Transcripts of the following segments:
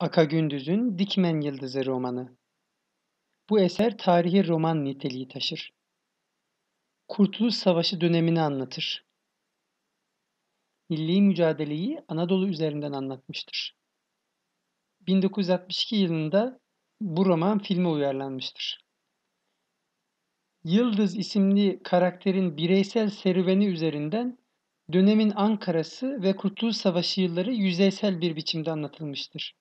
Aka Gündüz'ün Dikmen Yıldızı romanı. Bu eser tarihi roman niteliği taşır. Kurtuluş Savaşı dönemini anlatır. Milli mücadeleyi Anadolu üzerinden anlatmıştır. 1962 yılında bu roman filme uyarlanmıştır. Yıldız isimli karakterin bireysel serüveni üzerinden dönemin Ankara'sı ve Kurtuluş Savaşı yılları yüzeysel bir biçimde anlatılmıştır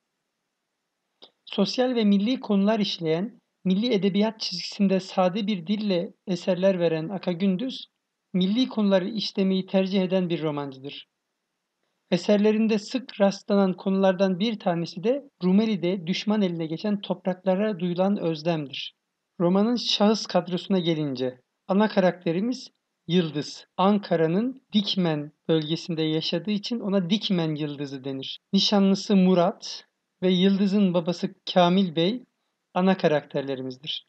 sosyal ve milli konular işleyen, milli edebiyat çizgisinde sade bir dille eserler veren Aka Gündüz, milli konuları işlemeyi tercih eden bir romancıdır. Eserlerinde sık rastlanan konulardan bir tanesi de Rumeli'de düşman eline geçen topraklara duyulan özlemdir. Romanın şahıs kadrosuna gelince, ana karakterimiz Yıldız, Ankara'nın Dikmen bölgesinde yaşadığı için ona Dikmen Yıldızı denir. Nişanlısı Murat, ve Yıldız'ın babası Kamil Bey ana karakterlerimizdir.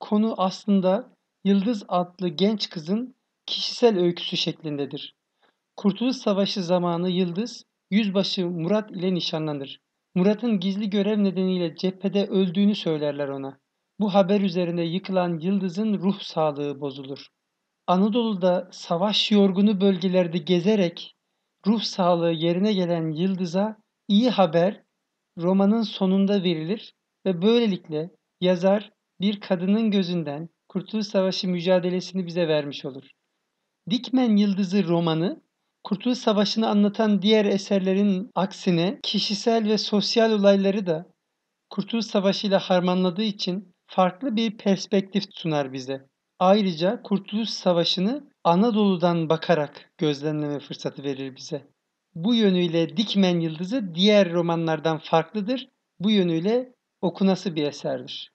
Konu aslında Yıldız adlı genç kızın kişisel öyküsü şeklindedir. Kurtuluş Savaşı zamanı Yıldız, Yüzbaşı Murat ile nişanlanır. Murat'ın gizli görev nedeniyle cephede öldüğünü söylerler ona. Bu haber üzerine yıkılan Yıldız'ın ruh sağlığı bozulur. Anadolu'da savaş yorgunu bölgelerde gezerek ruh sağlığı yerine gelen Yıldız'a iyi haber romanın sonunda verilir ve böylelikle yazar bir kadının gözünden Kurtuluş Savaşı mücadelesini bize vermiş olur. Dikmen Yıldızı romanı Kurtuluş Savaşı'nı anlatan diğer eserlerin aksine kişisel ve sosyal olayları da Kurtuluş Savaşı ile harmanladığı için farklı bir perspektif sunar bize. Ayrıca Kurtuluş Savaşı'nı Anadolu'dan bakarak gözlemleme fırsatı verir bize. Bu yönüyle Dikmen Yıldızı diğer romanlardan farklıdır. Bu yönüyle okunası bir eserdir.